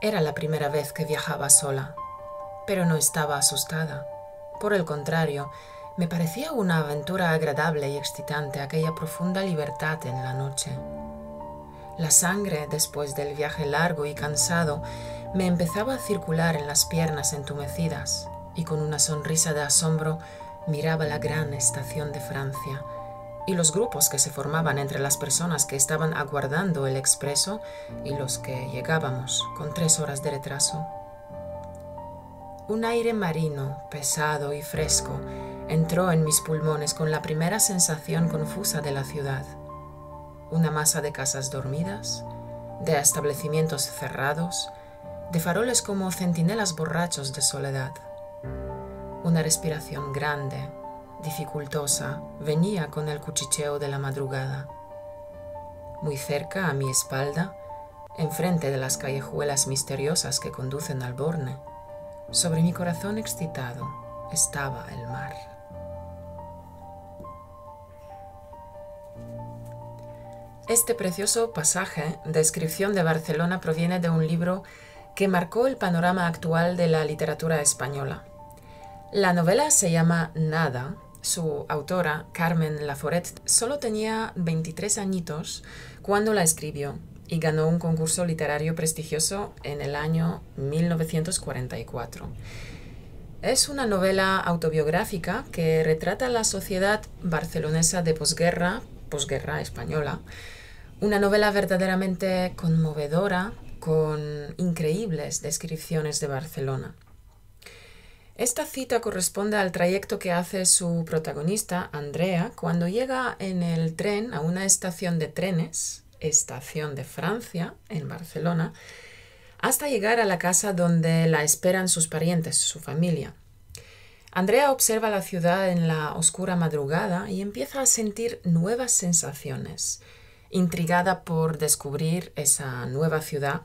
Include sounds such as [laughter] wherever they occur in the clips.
Era la primera vez que viajaba sola, pero no estaba asustada. Por el contrario, me parecía una aventura agradable y excitante aquella profunda libertad en la noche. La sangre, después del viaje largo y cansado, me empezaba a circular en las piernas entumecidas y con una sonrisa de asombro miraba la gran estación de Francia, y los grupos que se formaban entre las personas que estaban aguardando el expreso y los que llegábamos con tres horas de retraso. Un aire marino, pesado y fresco, entró en mis pulmones con la primera sensación confusa de la ciudad. Una masa de casas dormidas, de establecimientos cerrados, de faroles como centinelas borrachos de soledad. Una respiración grande, dificultosa, venía con el cuchicheo de la madrugada. Muy cerca, a mi espalda, enfrente de las callejuelas misteriosas que conducen al Borne, sobre mi corazón excitado estaba el mar. Este precioso pasaje, descripción de Barcelona, proviene de un libro que marcó el panorama actual de la literatura española. La novela se llama Nada su autora, Carmen Laforet, solo tenía 23 añitos cuando la escribió y ganó un concurso literario prestigioso en el año 1944. Es una novela autobiográfica que retrata la sociedad barcelonesa de posguerra, posguerra española, una novela verdaderamente conmovedora con increíbles descripciones de Barcelona. Esta cita corresponde al trayecto que hace su protagonista, Andrea, cuando llega en el tren a una estación de trenes, estación de Francia, en Barcelona, hasta llegar a la casa donde la esperan sus parientes, su familia. Andrea observa la ciudad en la oscura madrugada y empieza a sentir nuevas sensaciones, intrigada por descubrir esa nueva ciudad,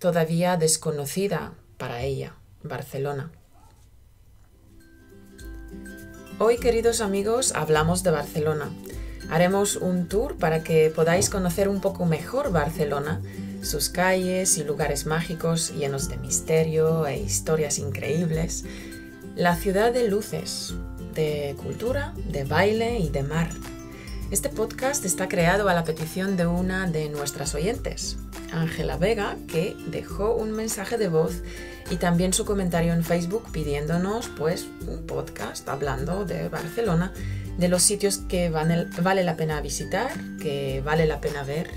todavía desconocida para ella, Barcelona. Hoy, queridos amigos, hablamos de Barcelona. Haremos un tour para que podáis conocer un poco mejor Barcelona, sus calles y lugares mágicos llenos de misterio e historias increíbles. La ciudad de luces, de cultura, de baile y de mar. Este podcast está creado a la petición de una de nuestras oyentes, Ángela Vega, que dejó un mensaje de voz y también su comentario en Facebook pidiéndonos pues un podcast hablando de Barcelona, de los sitios que vale la pena visitar, que vale la pena ver.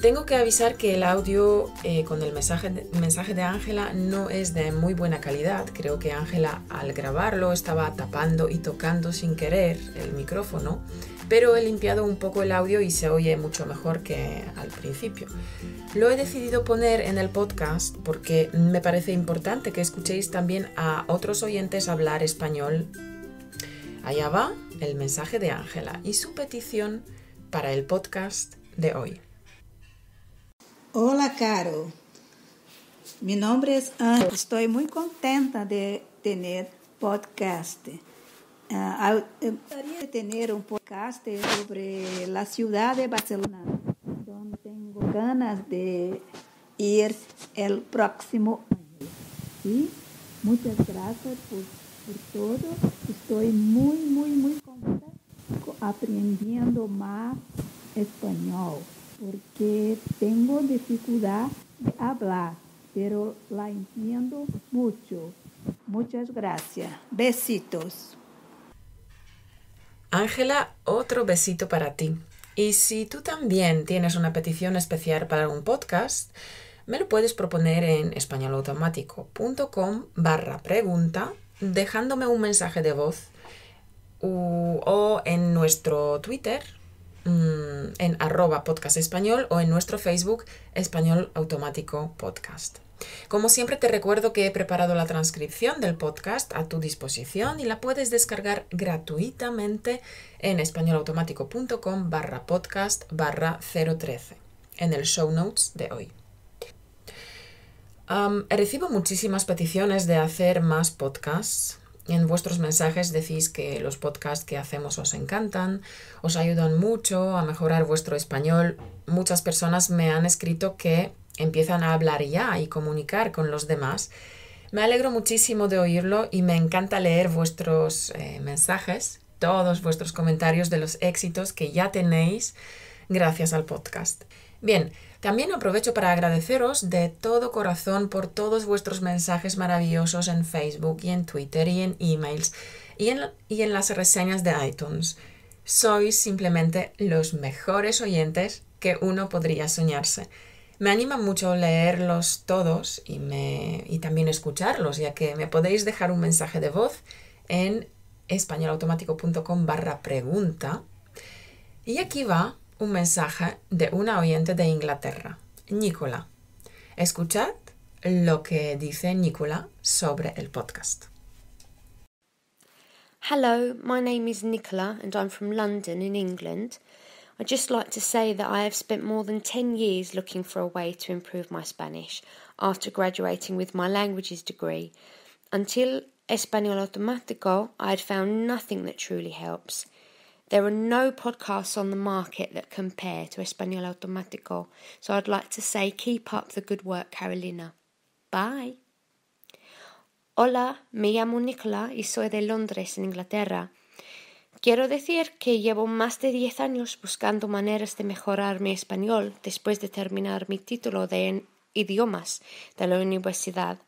Tengo que avisar que el audio eh, con el mensaje de Ángela no es de muy buena calidad. Creo que Ángela al grabarlo estaba tapando y tocando sin querer el micrófono pero he limpiado un poco el audio y se oye mucho mejor que al principio. Lo he decidido poner en el podcast porque me parece importante que escuchéis también a otros oyentes hablar español. Allá va el mensaje de Ángela y su petición para el podcast de hoy. Hola, Caro. Mi nombre es Ángela. Estoy muy contenta de tener podcast me ah, ah, eh, gustaría tener un podcast sobre la ciudad de Barcelona, tengo ganas de ir el próximo año. Muchas gracias por, por todo. Estoy muy, muy, muy contenta aprendiendo más español porque tengo dificultad de hablar, pero la entiendo mucho. Muchas gracias. Besitos. Ángela, otro besito para ti. Y si tú también tienes una petición especial para un podcast, me lo puedes proponer en españolautomático.com barra pregunta, dejándome un mensaje de voz o en nuestro Twitter, mm, en arroba podcast español o en nuestro Facebook Español Automático Podcast. Como siempre te recuerdo que he preparado la transcripción del podcast a tu disposición y la puedes descargar gratuitamente en españolautomático.com barra podcast barra 013 en el show notes de hoy. recibo muchísimas peticiones de hacer más podcasts. En vuestros mensajes decís que los podcasts que hacemos os encantan, os ayudan mucho a mejorar vuestro español. Muchas personas me han escrito que empiezan a hablar ya y comunicar con los demás. Me alegro muchísimo de oírlo y me encanta leer vuestros eh, mensajes, todos vuestros comentarios de los éxitos que ya tenéis gracias al podcast. Bien, también aprovecho para agradeceros de todo corazón por todos vuestros mensajes maravillosos en Facebook y en Twitter y en emails y en las reseñas de iTunes. Sois simplemente los mejores oyentes que uno podría soñarse. Me anima mucho leerlos todos y, me, y también escucharlos, ya que me podéis dejar un mensaje de voz en españolautomático.com barra pregunta. Y aquí va un mensaje de una oyente de Inglaterra, Nicola. Escuchad lo que dice Nicola sobre el podcast. Hello, my name is Nicola and I'm from London in England. I'd just like to say that I have spent more than 10 years looking for a way to improve my Spanish after graduating with my languages degree. Until Espanol Automático, I had found nothing that truly helps. There are no podcasts on the market that compare to Espanol Automático, so I'd like to say keep up the good work, Carolina. Bye. Hola, me llamo Nicola y soy de Londres, en Inglaterra. Quiero decir que llevo más de 10 años buscando maneras de mejorar mi español después de terminar mi título de idiomas de la universidad.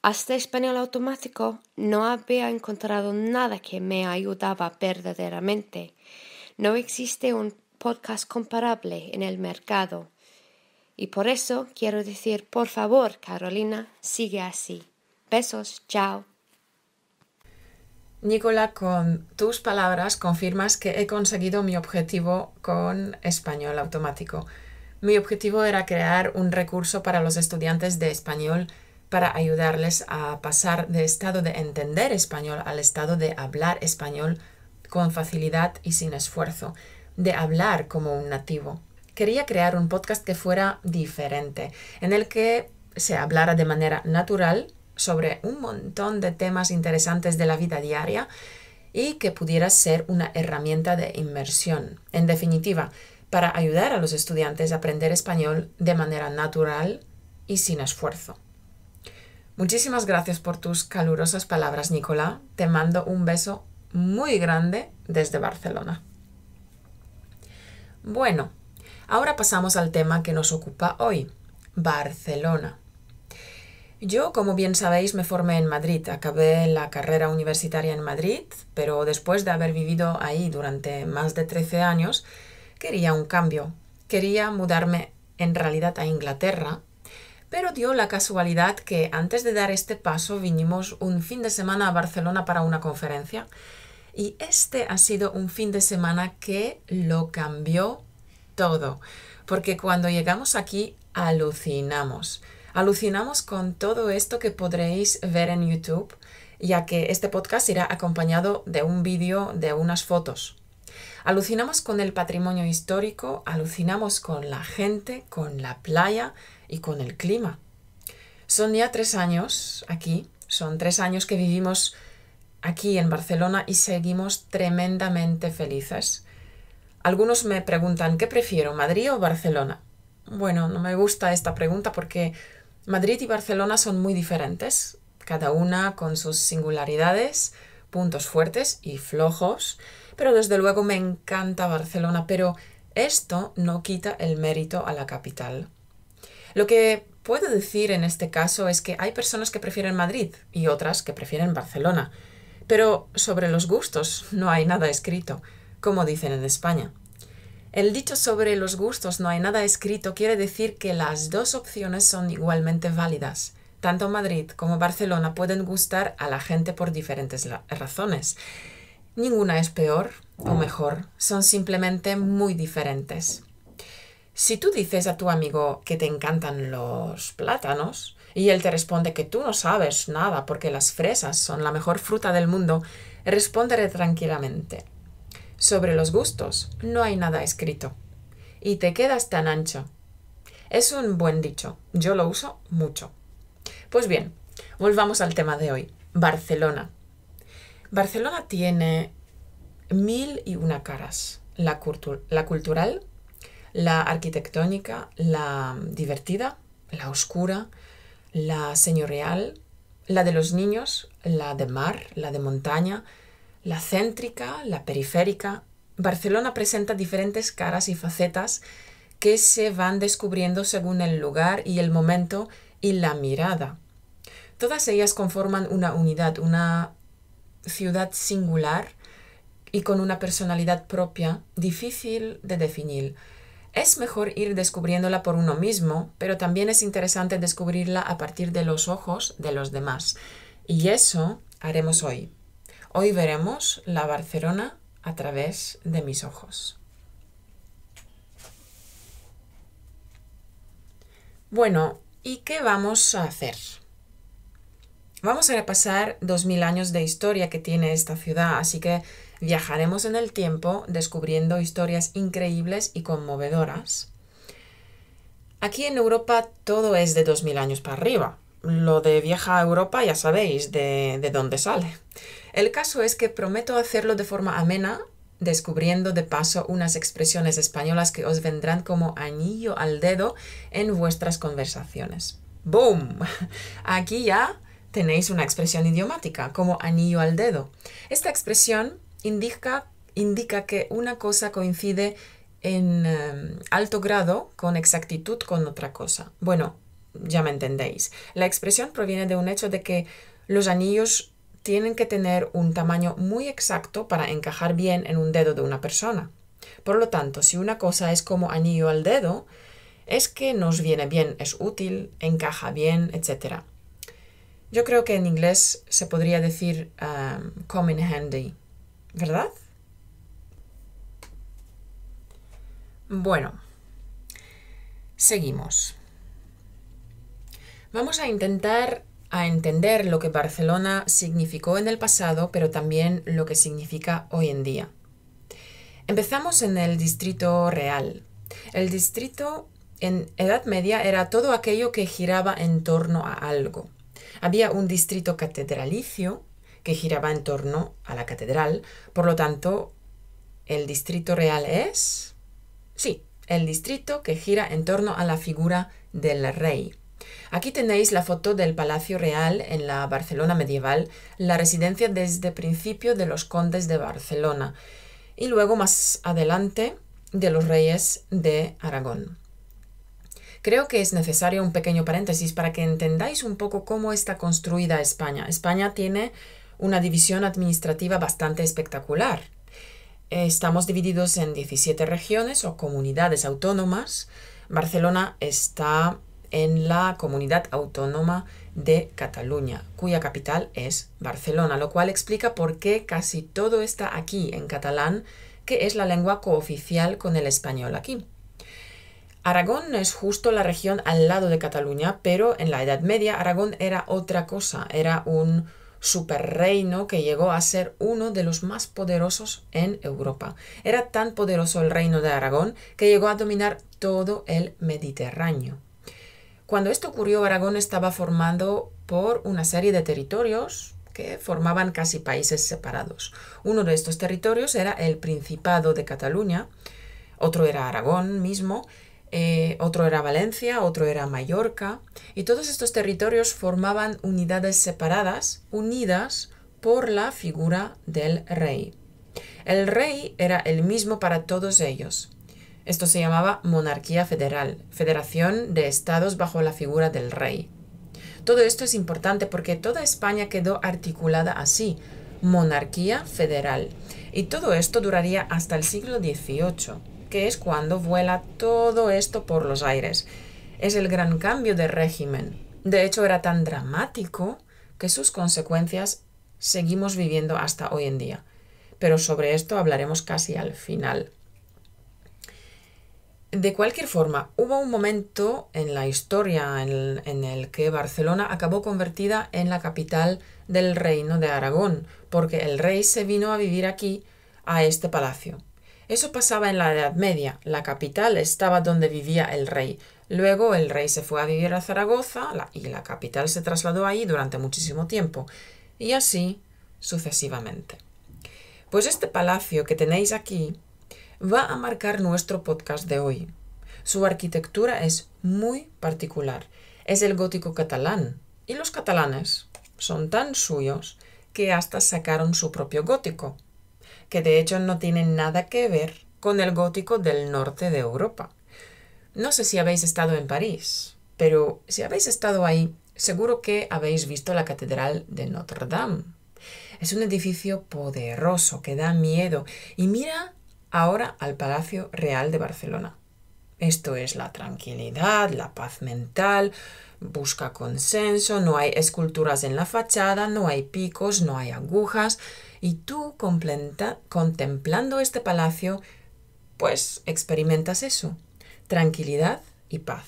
Hasta español automático no había encontrado nada que me ayudaba verdaderamente. No existe un podcast comparable en el mercado. Y por eso quiero decir, por favor, Carolina, sigue así. Besos, chao. Nicola, con tus palabras confirmas que he conseguido mi objetivo con español automático. Mi objetivo era crear un recurso para los estudiantes de español para ayudarles a pasar de estado de entender español al estado de hablar español con facilidad y sin esfuerzo, de hablar como un nativo. Quería crear un podcast que fuera diferente, en el que se hablara de manera natural sobre un montón de temas interesantes de la vida diaria y que pudiera ser una herramienta de inmersión. En definitiva, para ayudar a los estudiantes a aprender español de manera natural y sin esfuerzo. Muchísimas gracias por tus calurosas palabras, Nicolás. Te mando un beso muy grande desde Barcelona. Bueno, ahora pasamos al tema que nos ocupa hoy, Barcelona. Yo, como bien sabéis, me formé en Madrid. Acabé la carrera universitaria en Madrid, pero después de haber vivido ahí durante más de 13 años, quería un cambio. Quería mudarme en realidad a Inglaterra, pero dio la casualidad que antes de dar este paso vinimos un fin de semana a Barcelona para una conferencia y este ha sido un fin de semana que lo cambió todo, porque cuando llegamos aquí alucinamos. Alucinamos con todo esto que podréis ver en YouTube, ya que este podcast irá acompañado de un vídeo de unas fotos. Alucinamos con el patrimonio histórico, alucinamos con la gente, con la playa y con el clima. Son ya tres años aquí, son tres años que vivimos aquí en Barcelona y seguimos tremendamente felices. Algunos me preguntan, ¿qué prefiero, Madrid o Barcelona? Bueno, no me gusta esta pregunta porque Madrid y Barcelona son muy diferentes, cada una con sus singularidades, puntos fuertes y flojos, pero desde luego me encanta Barcelona, pero esto no quita el mérito a la capital. Lo que puedo decir en este caso es que hay personas que prefieren Madrid y otras que prefieren Barcelona, pero sobre los gustos no hay nada escrito, como dicen en España. El dicho sobre los gustos no hay nada escrito quiere decir que las dos opciones son igualmente válidas. Tanto Madrid como Barcelona pueden gustar a la gente por diferentes razones. Ninguna es peor o mejor, son simplemente muy diferentes. Si tú dices a tu amigo que te encantan los plátanos y él te responde que tú no sabes nada porque las fresas son la mejor fruta del mundo, responderé tranquilamente. Sobre los gustos no hay nada escrito. Y te quedas tan ancho. Es un buen dicho. Yo lo uso mucho. Pues bien, volvamos al tema de hoy. Barcelona. Barcelona tiene mil y una caras. La, cultural, la arquitectónica, la divertida, la oscura, la señorial, la de los niños, la de mar, la de montaña, la céntrica, la periférica, Barcelona presenta diferentes caras y facetas que se van descubriendo según el lugar y el momento y la mirada. Todas ellas conforman una unidad, una ciudad singular y con una personalidad propia difícil de definir. Es mejor ir descubriéndola por uno mismo, pero también es interesante descubrirla a partir de los ojos de los demás. Y eso haremos hoy. Hoy veremos la Barcelona a través de mis ojos. Bueno, ¿y qué vamos a hacer? Vamos a repasar 2000 años de historia que tiene esta ciudad, así que viajaremos en el tiempo descubriendo historias increíbles y conmovedoras. Aquí en Europa todo es de 2000 años para arriba. Lo de vieja Europa ya sabéis de, de dónde sale. El caso es que prometo hacerlo de forma amena, descubriendo de paso unas expresiones españolas que os vendrán como anillo al dedo en vuestras conversaciones. ¡Boom! [laughs] Aquí ya tenéis una expresión idiomática, como anillo al dedo. Esta expresión indica, indica que una cosa coincide en eh, alto grado con exactitud con otra cosa. Bueno, ya me entendéis. La expresión proviene de un hecho de que los anillos tienen que tener un tamaño muy exacto para encajar bien en un dedo de una persona. Por lo tanto, si una cosa es como anillo al dedo, es que nos viene bien, es útil, encaja bien, etc. Yo creo que en inglés se podría decir um, come in handy, ¿verdad? Bueno, seguimos. Vamos a intentar a entender lo que Barcelona significó en el pasado, pero también lo que significa hoy en día. Empezamos en el Distrito Real. El distrito en Edad Media era todo aquello que giraba en torno a algo. Había un distrito catedralicio que giraba en torno a la catedral, por lo tanto, el distrito real es... Sí, el distrito que gira en torno a la figura del rey. Aquí tenéis la foto del Palacio Real en la Barcelona medieval, la residencia desde principio de los condes de Barcelona y luego más adelante de los reyes de Aragón. Creo que es necesario un pequeño paréntesis para que entendáis un poco cómo está construida España. España tiene una división administrativa bastante espectacular. Estamos divididos en 17 regiones o comunidades autónomas. Barcelona está en la comunidad autónoma de Cataluña, cuya capital es Barcelona, lo cual explica por qué casi todo está aquí en catalán, que es la lengua cooficial con el español aquí. Aragón es justo la región al lado de Cataluña, pero en la Edad Media Aragón era otra cosa, era un superreino que llegó a ser uno de los más poderosos en Europa. Era tan poderoso el reino de Aragón que llegó a dominar todo el Mediterráneo. Cuando esto ocurrió, Aragón estaba formando por una serie de territorios que formaban casi países separados. Uno de estos territorios era el Principado de Cataluña, otro era Aragón mismo, eh, otro era Valencia, otro era Mallorca, y todos estos territorios formaban unidades separadas, unidas por la figura del rey. El rey era el mismo para todos ellos, esto se llamaba monarquía federal, federación de estados bajo la figura del rey. Todo esto es importante porque toda España quedó articulada así, monarquía federal. Y todo esto duraría hasta el siglo XVIII, que es cuando vuela todo esto por los aires. Es el gran cambio de régimen. De hecho, era tan dramático que sus consecuencias seguimos viviendo hasta hoy en día. Pero sobre esto hablaremos casi al final. De cualquier forma, hubo un momento en la historia en, el que Barcelona acabó convertida en la capital del reino de Aragón, porque el rey se vino a vivir aquí, a este palacio. Eso pasaba en la Edad Media, la capital estaba donde vivía el rey. Luego el rey se fue a vivir a Zaragoza y la capital se trasladó ahí durante muchísimo tiempo, y así sucesivamente. Pues este palacio que tenéis aquí va a marcar nuestro podcast de hoy. Su arquitectura es muy particular. Es el gótico catalán. Y los catalanes son tan suyos que hasta sacaron su propio gótico, que de hecho no tiene nada que ver con el gótico del norte de Europa. No sé si habéis estado en París, pero si habéis estado ahí, seguro que habéis visto la Catedral de Notre Dame. Es un edificio poderoso que da miedo y mira ahora al Palacio Real de Barcelona. Esto es la tranquilidad, la paz mental, busca consenso, no hay esculturas en la fachada, no hay picos, no hay agujas, y tú contemplando este palacio, pues experimentas eso, tranquilidad y paz.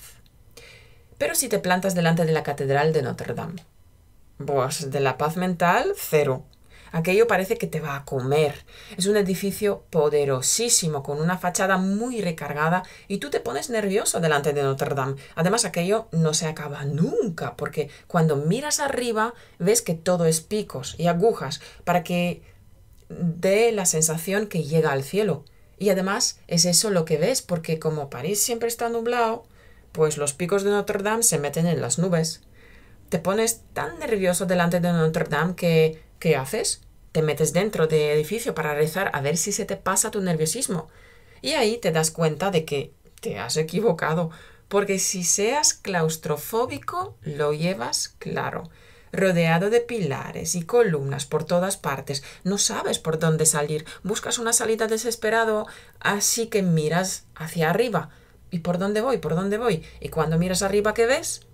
Pero si te plantas delante de la Catedral de Notre Dame, pues de la paz mental, cero. Aquello parece que te va a comer. Es un edificio poderosísimo, con una fachada muy recargada y tú te pones nervioso delante de Notre Dame. Además, aquello no se acaba nunca, porque cuando miras arriba ves que todo es picos y agujas para que dé la sensación que llega al cielo. Y además es eso lo que ves, porque como París siempre está nublado, pues los picos de Notre Dame se meten en las nubes. Te pones tan nervioso delante de Notre Dame que ¿qué haces? te metes dentro de edificio para rezar a ver si se te pasa tu nerviosismo. Y ahí te das cuenta de que te has equivocado, porque si seas claustrofóbico, lo llevas claro. Rodeado de pilares y columnas por todas partes, no sabes por dónde salir, buscas una salida desesperado, así que miras hacia arriba. ¿Y por dónde voy? ¿Por dónde voy? Y cuando miras arriba, ¿qué ves?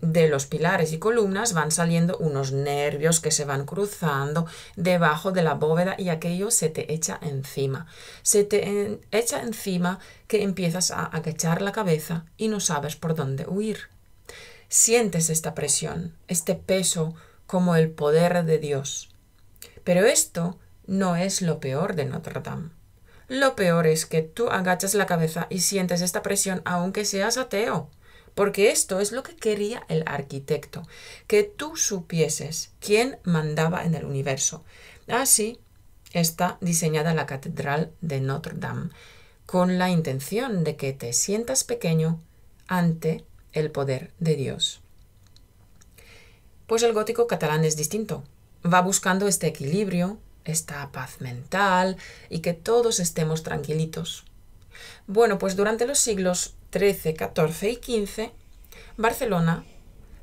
de los pilares y columnas van saliendo unos nervios que se van cruzando debajo de la bóveda y aquello se te echa encima. Se te echa encima que empiezas a agachar la cabeza y no sabes por dónde huir. Sientes esta presión, este peso como el poder de Dios. Pero esto no es lo peor de Notre Dame. Lo peor es que tú agachas la cabeza y sientes esta presión aunque seas ateo porque esto es lo que quería el arquitecto, que tú supieses quién mandaba en el universo. Así ah, está diseñada la Catedral de Notre Dame, con la intención de que te sientas pequeño ante el poder de Dios. Pues el gótico catalán es distinto. Va buscando este equilibrio, esta paz mental y que todos estemos tranquilitos. Bueno, pues durante los siglos XIII, XIV y XV, Barcelona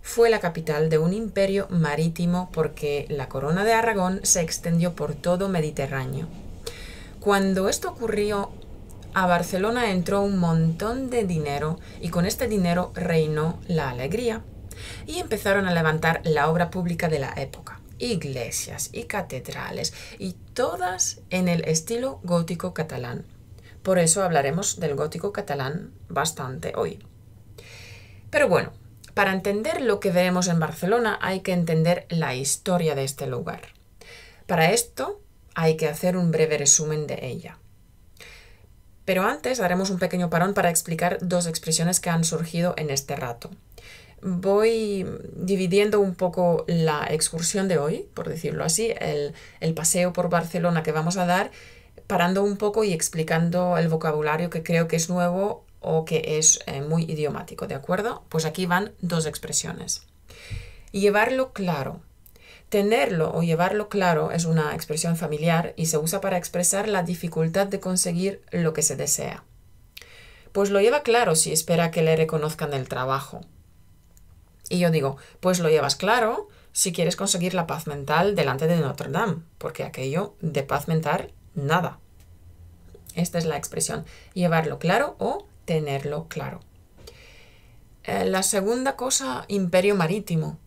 fue la capital de un imperio marítimo porque la corona de Aragón se extendió por todo Mediterráneo. Cuando esto ocurrió, a Barcelona entró un montón de dinero y con este dinero reinó la alegría y empezaron a levantar la obra pública de la época, iglesias y catedrales y todas en el estilo gótico catalán. Por eso hablaremos del gótico catalán bastante hoy. Pero bueno, para entender lo que veremos en Barcelona hay que entender la historia de este lugar. Para esto hay que hacer un breve resumen de ella. Pero antes haremos un pequeño parón para explicar dos expresiones que han surgido en este rato. Voy dividiendo un poco la excursión de hoy, por decirlo así, el, el paseo por Barcelona que vamos a dar parando un poco y explicando el vocabulario que creo que es nuevo o que es eh, muy idiomático, ¿de acuerdo? Pues aquí van dos expresiones. Llevarlo claro. Tenerlo o llevarlo claro es una expresión familiar y se usa para expresar la dificultad de conseguir lo que se desea. Pues lo lleva claro si espera que le reconozcan el trabajo. Y yo digo, pues lo llevas claro si quieres conseguir la paz mental delante de Notre Dame, porque aquello de paz mental nada. Esta es la expresión, llevarlo claro o tenerlo claro. Eh, la segunda cosa, imperio marítimo.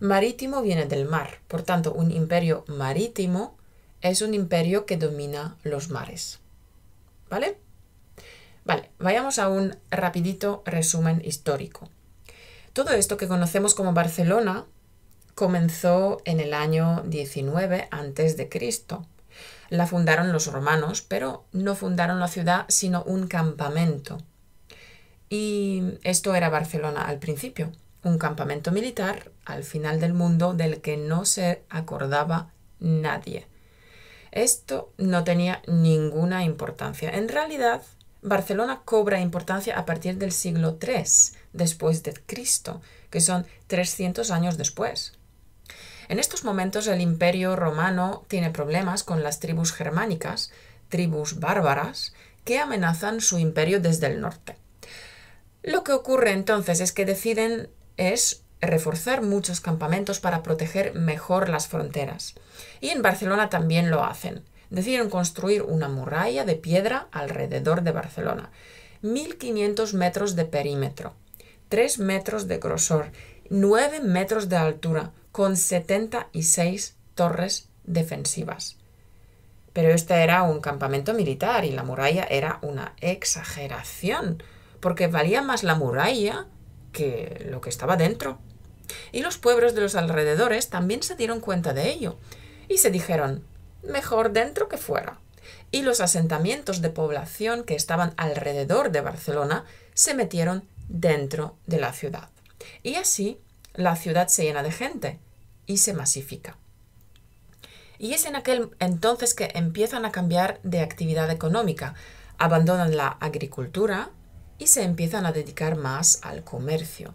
Marítimo viene del mar, por tanto, un imperio marítimo es un imperio que domina los mares. ¿Vale? Vale, vayamos a un rapidito resumen histórico. Todo esto que conocemos como Barcelona comenzó en el año 19 a.C. La fundaron los romanos, pero no fundaron la ciudad, sino un campamento. Y esto era Barcelona al principio, un campamento militar al final del mundo del que no se acordaba nadie. Esto no tenía ninguna importancia. En realidad, Barcelona cobra importancia a partir del siglo III después de Cristo, que son 300 años después. En estos momentos el imperio romano tiene problemas con las tribus germánicas, tribus bárbaras, que amenazan su imperio desde el norte. Lo que ocurre entonces es que deciden es reforzar muchos campamentos para proteger mejor las fronteras. Y en Barcelona también lo hacen. Deciden construir una muralla de piedra alrededor de Barcelona. 1500 metros de perímetro, 3 metros de grosor, 9 metros de altura, con 76 torres defensivas. Pero este era un campamento militar y la muralla era una exageración, porque valía más la muralla que lo que estaba dentro. Y los pueblos de los alrededores también se dieron cuenta de ello y se dijeron, mejor dentro que fuera. Y los asentamientos de población que estaban alrededor de Barcelona se metieron dentro de la ciudad. Y así la ciudad se llena de gente y se masifica. Y es en aquel entonces que empiezan a cambiar de actividad económica, abandonan la agricultura y se empiezan a dedicar más al comercio.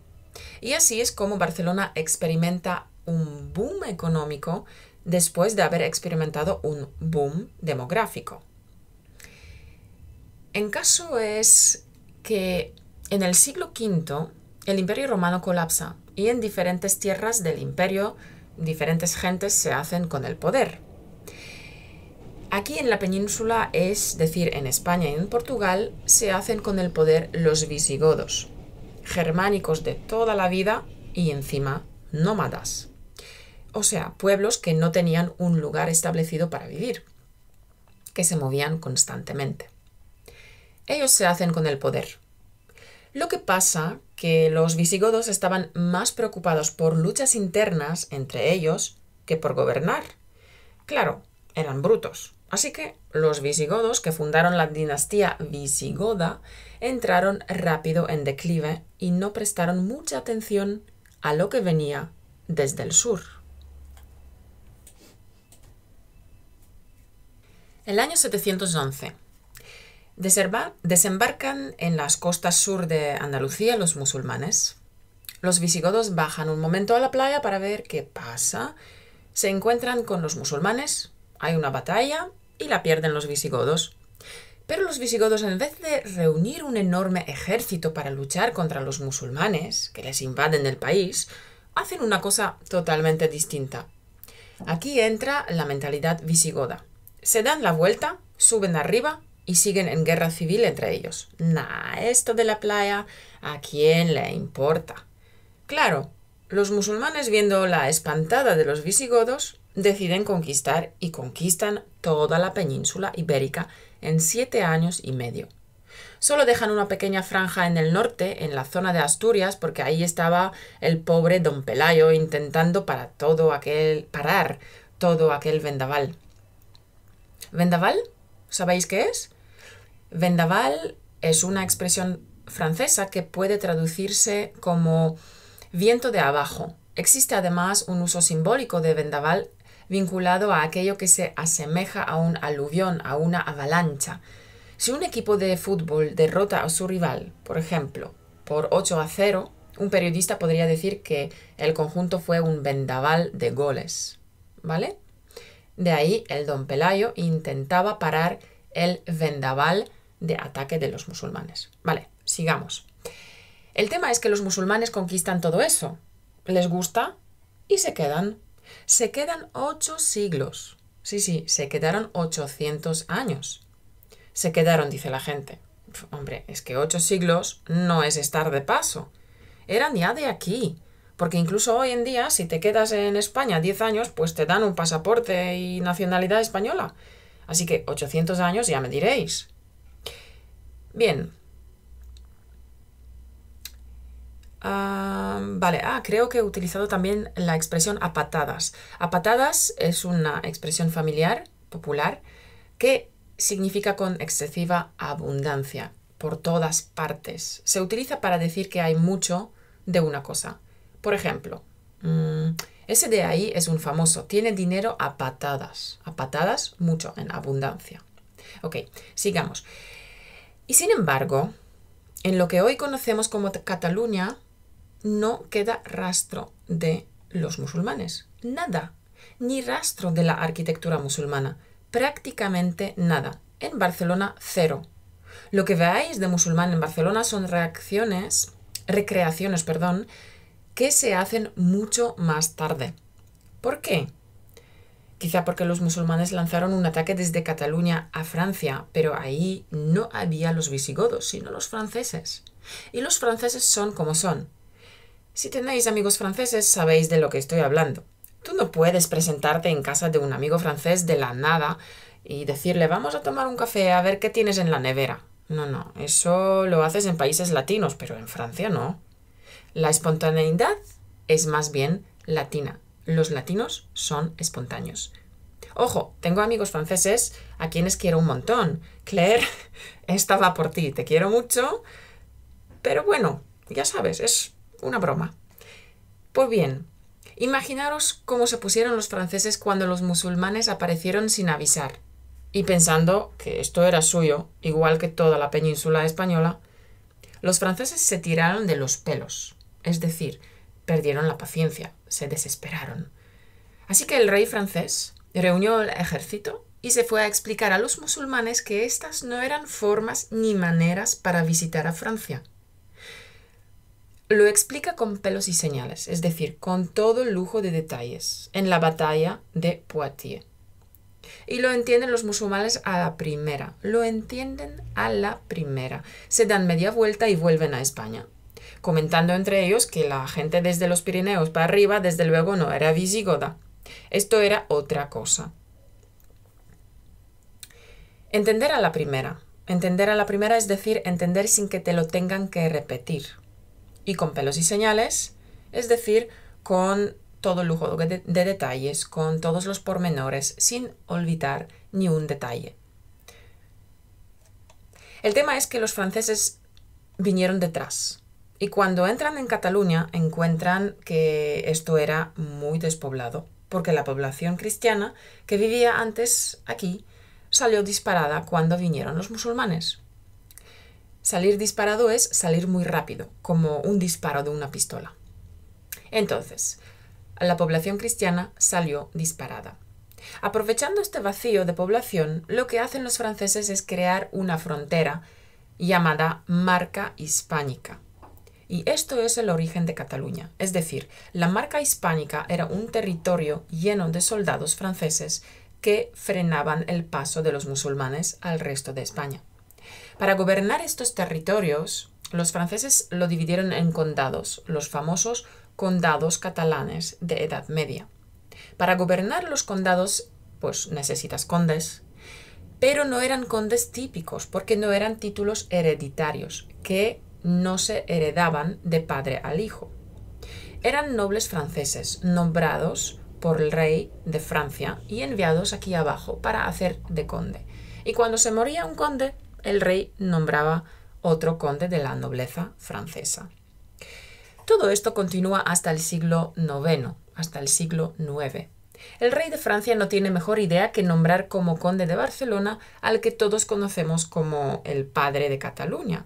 Y así es como Barcelona experimenta un boom económico después de haber experimentado un boom demográfico. En caso es que en el siglo V el imperio romano colapsa y en diferentes tierras del imperio diferentes gentes se hacen con el poder. Aquí en la península, es decir, en España y en Portugal, se hacen con el poder los visigodos, germánicos de toda la vida y encima nómadas. O sea, pueblos que no tenían un lugar establecido para vivir, que se movían constantemente. Ellos se hacen con el poder. Lo que pasa que los visigodos estaban más preocupados por luchas internas entre ellos que por gobernar. Claro, eran brutos. Así que los visigodos que fundaron la dinastía visigoda entraron rápido en declive y no prestaron mucha atención a lo que venía desde el sur. El año 711 desembarcan en las costas sur de Andalucía los musulmanes. Los visigodos bajan un momento a la playa para ver qué pasa. Se encuentran con los musulmanes, hay una batalla y la pierden los visigodos. Pero los visigodos, en vez de reunir un enorme ejército para luchar contra los musulmanes, que les invaden el país, hacen una cosa totalmente distinta. Aquí entra la mentalidad visigoda. Se dan la vuelta, suben arriba y siguen en guerra civil entre ellos. Nah, esto de la playa, ¿a quién le importa? Claro, los musulmanes viendo la espantada de los visigodos, deciden conquistar y conquistan toda la península ibérica en siete años y medio. Solo dejan una pequeña franja en el norte, en la zona de Asturias, porque ahí estaba el pobre don Pelayo intentando para todo aquel parar todo aquel vendaval. ¿Vendaval? ¿Sabéis qué es? Vendaval es una expresión francesa que puede traducirse como viento de abajo. Existe además un uso simbólico de vendaval vinculado a aquello que se asemeja a un aluvión, a una avalancha. Si un equipo de fútbol derrota a su rival, por ejemplo, por 8 a 0, un periodista podría decir que el conjunto fue un vendaval de goles. ¿Vale? De ahí el don Pelayo intentaba parar el vendaval de ataque de los musulmanes. Vale, sigamos. El tema es que los musulmanes conquistan todo eso. Les gusta y se quedan. Se quedan ocho siglos. Sí, sí, se quedaron 800 años. Se quedaron, dice la gente. hombre, es que ocho siglos no es estar de paso. Eran ya de aquí. Porque incluso hoy en día, si te quedas en España 10 años, pues te dan un pasaporte y nacionalidad española. Así que 800 años ya me diréis. Bien. Ah, vale, ah, creo que he utilizado también la expresión a patadas. A patadas es una expresión familiar, popular, que significa con excesiva abundancia, por todas partes. Se utiliza para decir que hay mucho de una cosa. Por ejemplo, mm, ese de ahí es un famoso, tiene dinero a patadas, a patadas mucho, en abundancia. Ok, sigamos. Y sin embargo, en lo que hoy conocemos como Cataluña no queda rastro de los musulmanes. Nada. Ni rastro de la arquitectura musulmana. Prácticamente nada. En Barcelona, cero. Lo que veáis de musulmán en Barcelona son reacciones, recreaciones, perdón, que se hacen mucho más tarde. ¿Por qué? quizá porque los musulmanes lanzaron un ataque desde Cataluña a Francia, pero ahí no había los visigodos, sino los franceses. Y los franceses son como son. Si tenéis amigos franceses, sabéis de lo que estoy hablando. Tú no puedes presentarte en casa de un amigo francés de la nada y decirle vamos a tomar un café a ver qué tienes en la nevera. No, no, eso lo haces en países latinos, pero en Francia no. La espontaneidad es más bien latina los latinos son espontáneos. Ojo, tengo amigos franceses a quienes quiero un montón. Claire, [laughs] esta va por ti, te quiero mucho, pero bueno, ya sabes, es una broma. Pues bien, imaginaros cómo se pusieron los franceses cuando los musulmanes aparecieron sin avisar y pensando que esto era suyo, igual que toda la península española, los franceses se tiraron de los pelos. Es decir, Perdieron la paciencia, se desesperaron. Así que el rey francés reunió el ejército y se fue a explicar a los musulmanes que estas no eran formas ni maneras para visitar a Francia. Lo explica con pelos y señales, es decir, con todo el lujo de detalles, en la batalla de Poitiers. Y lo entienden los musulmanes a la primera, lo entienden a la primera. Se dan media vuelta y vuelven a España comentando entre ellos que la gente desde los Pirineos para arriba desde luego no era visigoda. Esto era otra cosa. Entender a la primera. Entender a la primera es decir, entender sin que te lo tengan que repetir. Y con pelos y señales, es decir, con todo lujo de detalles, con todos los pormenores, sin olvidar ni un detalle. El tema es que los franceses vinieron detrás, y cuando entran en Cataluña encuentran que esto era muy despoblado, porque la población cristiana que vivía antes aquí salió disparada cuando vinieron los musulmanes. Salir disparado es salir muy rápido, como un disparo de una pistola. Entonces, la población cristiana salió disparada. Aprovechando este vacío de población, lo que hacen los franceses es crear una frontera llamada Marca Hispánica y esto es el origen de Cataluña, es decir, la marca hispánica era un territorio lleno de soldados franceses que frenaban el paso de los musulmanes al resto de España. Para gobernar estos territorios, los franceses lo dividieron en condados, los famosos condados catalanes de Edad Media. Para gobernar los condados, pues necesitas condes, pero no eran condes típicos porque no eran títulos hereditarios que no se heredaban de padre al hijo. Eran nobles franceses, nombrados por el rey de Francia y enviados aquí abajo para hacer de conde. Y cuando se moría un conde, el rey nombraba otro conde de la nobleza francesa. Todo esto continúa hasta el siglo IX, hasta el siglo IX. El rey de Francia no tiene mejor idea que nombrar como conde de Barcelona al que todos conocemos como el padre de Cataluña,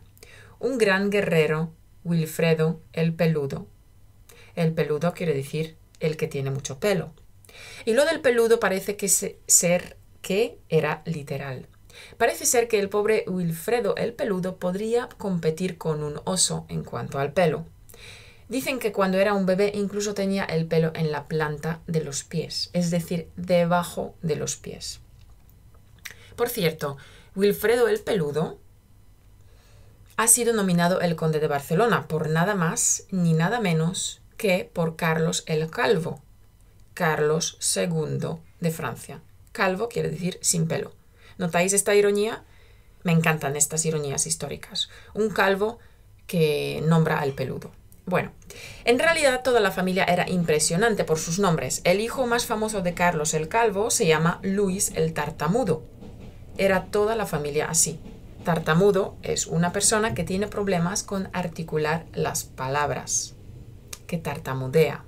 un gran guerrero, Wilfredo el Peludo. El peludo quiere decir el que tiene mucho pelo. Y lo del peludo parece que ser que era literal. Parece ser que el pobre Wilfredo el Peludo podría competir con un oso en cuanto al pelo. Dicen que cuando era un bebé incluso tenía el pelo en la planta de los pies, es decir, debajo de los pies. Por cierto, Wilfredo el Peludo ha sido nominado el conde de Barcelona por nada más ni nada menos que por Carlos el Calvo, Carlos II de Francia. Calvo quiere decir sin pelo. ¿Notáis esta ironía? Me encantan estas ironías históricas. Un calvo que nombra al peludo. Bueno, en realidad toda la familia era impresionante por sus nombres. El hijo más famoso de Carlos el Calvo se llama Luis el Tartamudo. Era toda la familia así. Tartamudo es una persona que tiene problemas con articular las palabras, que tartamudea.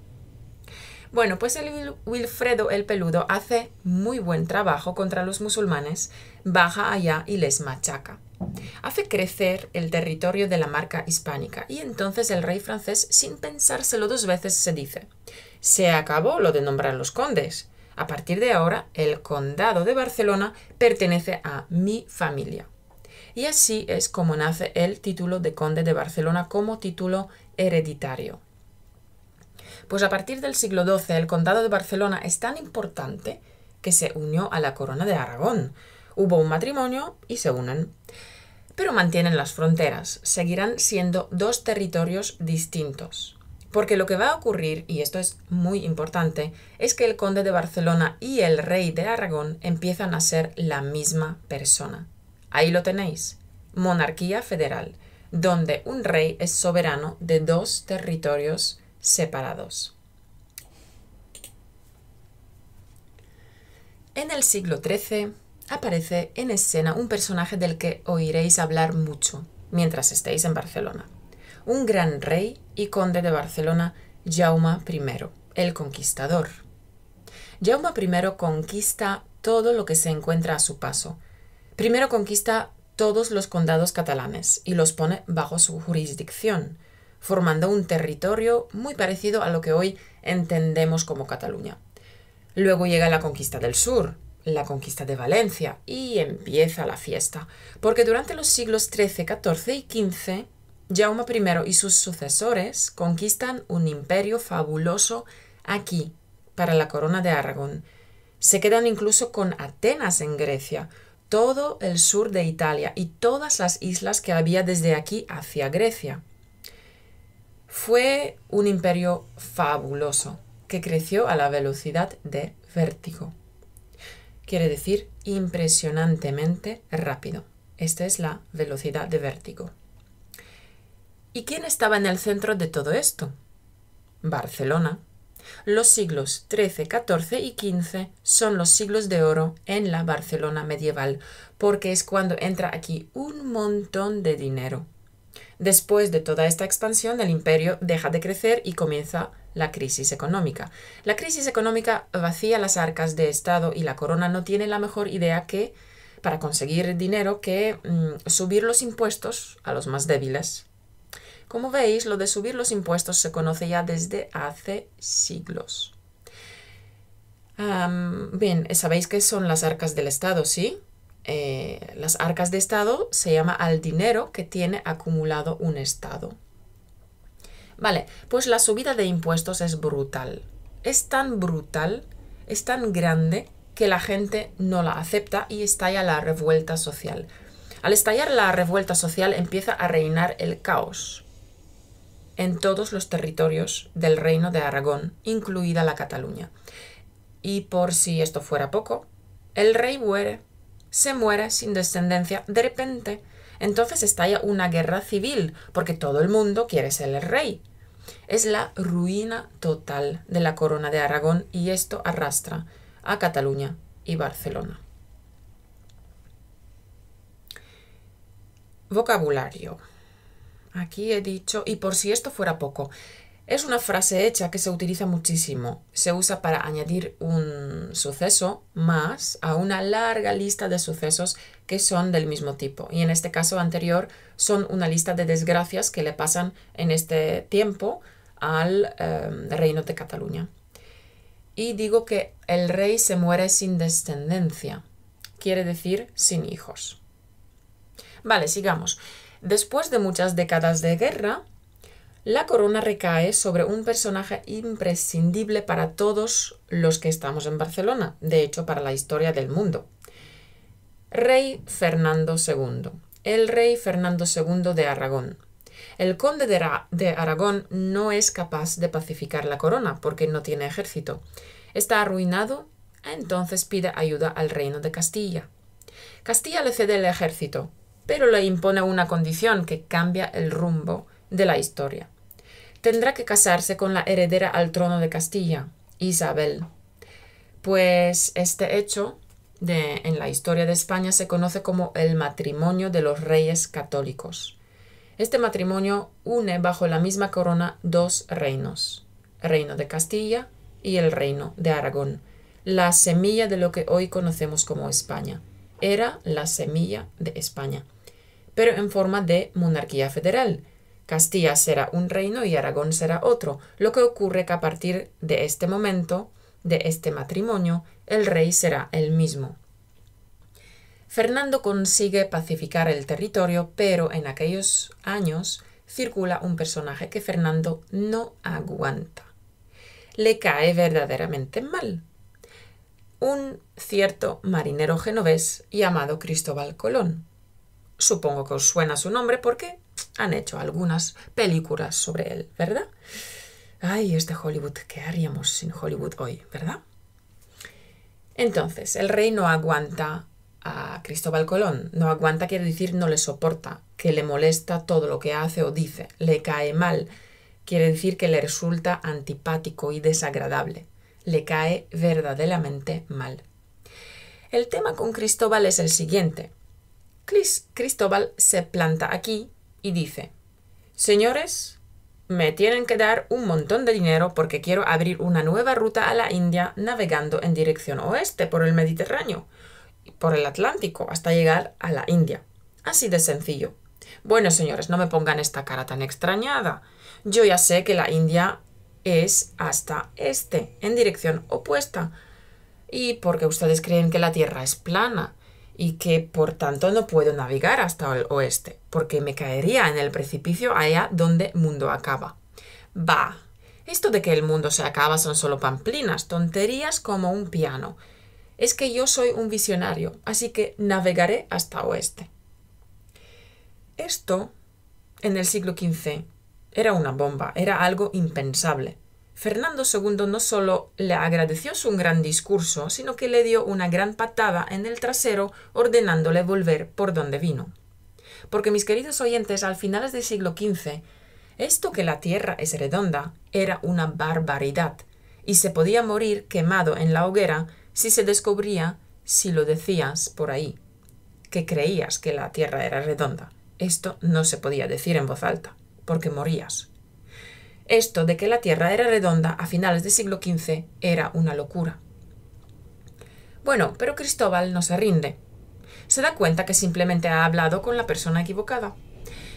Bueno, pues el Wilfredo el Peludo hace muy buen trabajo contra los musulmanes, baja allá y les machaca. Hace crecer el territorio de la marca hispánica y entonces el rey francés, sin pensárselo dos veces, se dice, se acabó lo de nombrar los condes. A partir de ahora, el condado de Barcelona pertenece a mi familia y así es como nace el título de conde de Barcelona como título hereditario. Pues a partir del siglo XII el condado de Barcelona es tan importante que se unió a la corona de Aragón. Hubo un matrimonio y se unen. Pero mantienen las fronteras, seguirán siendo dos territorios distintos. Porque lo que va a ocurrir, y esto es muy importante, es que el conde de Barcelona y el rey de Aragón empiezan a ser la misma persona. Ahí lo tenéis. Monarquía federal, donde un rey es soberano de dos territorios separados. En el siglo XIII aparece en escena un personaje del que oiréis hablar mucho mientras estéis en Barcelona. Un gran rey y conde de Barcelona, Jaume I, el conquistador. Jaume I conquista todo lo que se encuentra a su paso, Primero conquista todos los condados catalanes y los pone bajo su jurisdicción, formando un territorio muy parecido a lo que hoy entendemos como Cataluña. Luego llega la conquista del sur, la conquista de Valencia, y empieza la fiesta, porque durante los siglos XIII, XIV y XV, Jaume I y sus sucesores conquistan un imperio fabuloso aquí, para la corona de Aragón. Se quedan incluso con Atenas en Grecia, todo el sur de Italia y todas las islas que había desde aquí hacia Grecia. Fue un imperio fabuloso que creció a la velocidad de vértigo. Quiere decir impresionantemente rápido. Esta es la velocidad de vértigo. ¿Y quién estaba en el centro de todo esto? Barcelona, los siglos XIII, XIV y XV son los siglos de oro en la Barcelona medieval, porque es cuando entra aquí un montón de dinero. Después de toda esta expansión, el imperio deja de crecer y comienza la crisis económica. La crisis económica vacía las arcas de Estado y la corona no tiene la mejor idea que, para conseguir dinero, que mm, subir los impuestos a los más débiles como veis, lo de subir los impuestos se conoce ya desde hace siglos. bien, sabéis que son las arcas del Estado, ¿sí? Eh, las arcas de Estado se llama al dinero que tiene acumulado un Estado. Vale, pues la subida de impuestos es brutal. Es tan brutal, es tan grande que la gente no la acepta y estalla la revuelta social. Al estallar la revuelta social empieza a reinar el caos en todos los territorios del reino de Aragón, incluida la Cataluña. Y por si esto fuera poco, el rey muere, se muere sin descendencia de repente. Entonces estalla una guerra civil, porque todo el mundo quiere ser el rey. Es la ruina total de la corona de Aragón y esto arrastra a Cataluña y Barcelona. Vocabulario. Aquí he dicho, y por si esto fuera poco, es una frase hecha que se utiliza muchísimo. Se usa para añadir un suceso más a una larga lista de sucesos que son del mismo tipo. Y en este caso anterior son una lista de desgracias que le pasan en este tiempo al em, reino de Cataluña. Y digo que el rey se muere sin descendencia. Quiere decir sin hijos. Vale, sigamos. Después de muchas décadas de guerra, la corona recae sobre un personaje imprescindible para todos los que estamos en Barcelona, de hecho para la historia del mundo. Rey Fernando II, el rey Fernando II de Aragón. El conde de, Aragón no es capaz de pacificar la corona porque no tiene ejército. Está arruinado, entonces pide ayuda al reino de Castilla. Castilla le cede el ejército, pero le impone una condición que cambia el rumbo de la historia. Tendrá que casarse con la heredera al trono de Castilla, Isabel. Pues este hecho de, en la historia de España se conoce como el matrimonio de los reyes católicos. Este matrimonio une bajo la misma corona dos reinos, el reino de Castilla y el reino de Aragón, la semilla de lo que hoy conocemos como España. Era la semilla de España pero en forma de monarquía federal. Castilla será un reino y Aragón será otro, lo que ocurre que a partir de este momento, de este matrimonio, el rey será el mismo. Fernando consigue pacificar el territorio, pero en aquellos años circula un personaje que Fernando no aguanta. Le cae verdaderamente mal. Un cierto marinero genovés llamado Cristóbal Colón. Supongo que os suena su nombre porque han hecho algunas películas sobre él, ¿verdad? Ay, este Hollywood, ¿qué haríamos sin Hollywood hoy, verdad? Entonces, el rey no aguanta a Cristóbal Colón. No aguanta quiere decir no le soporta, que le molesta todo lo que hace o dice, le cae mal. Quiere decir que le resulta antipático y desagradable. Le cae verdaderamente mal. El tema con Cristóbal es el siguiente. Cristóbal se planta aquí y dice, señores, me tienen que dar un montón de dinero porque quiero abrir una nueva ruta a la India navegando en dirección oeste por el Mediterráneo y por el Atlántico hasta llegar a la India. Así de sencillo. Bueno, señores, no me pongan esta cara tan extrañada. Yo ya sé que la India es hasta este, en dirección opuesta. Y porque ustedes creen que la Tierra es plana y que por tanto no puedo navegar hasta el oeste, porque me caería en el precipicio allá donde mundo acaba. Bah, esto de que el mundo se acaba son solo pamplinas, tonterías como un piano. Es que yo soy un visionario, así que navegaré hasta oeste. Esto, en el siglo XV, era una bomba, era algo impensable. Fernando II no solo le agradeció su gran discurso, sino que le dio una gran patada en el trasero ordenándole volver por donde vino. Porque mis queridos oyentes, al finales del siglo XV, esto que la Tierra es redonda era una barbaridad, y se podía morir quemado en la hoguera si se descubría si lo decías por ahí, que creías que la Tierra era redonda. Esto no se podía decir en voz alta, porque morías. Esto de que la Tierra era redonda a finales del siglo XV era una locura. Bueno, pero Cristóbal no se rinde. Se da cuenta que simplemente ha hablado con la persona equivocada.